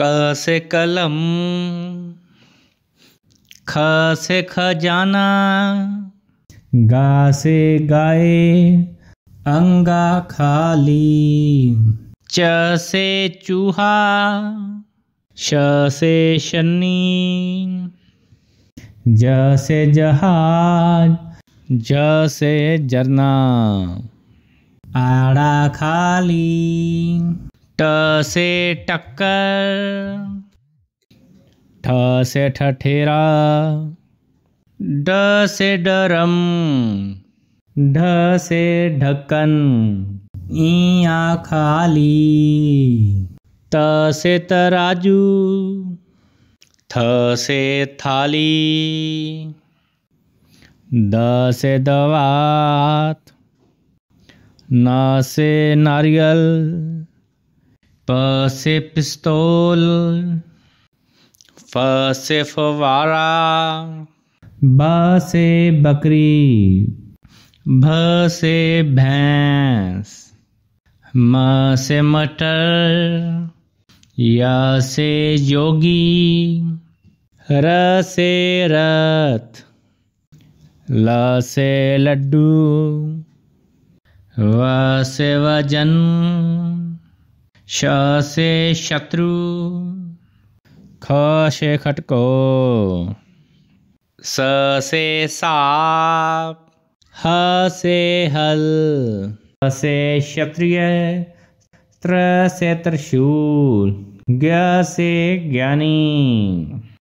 क से कलम ख से खजाना गा से गाए अंगा खाली च से चूहा श से शनि ज से जहाज ज से जरना आड़ा खाली ट से टक्कर ठ से ठठेरा ड से डरम ढ से ढक्कन ई खाली त से तराजू थ से थाली द से दवात न से नारियल प से पिस्तौल फ से फवारा ब से बकरी भ से भैंस म से मटर य से योगी र से रथ ल से लड्डू व से वजन श से शत्रु ख से खटको स से साप ह से हल ह से क्षत्रिय त्र से त्रिशूल ज्ञ से ज्ञानी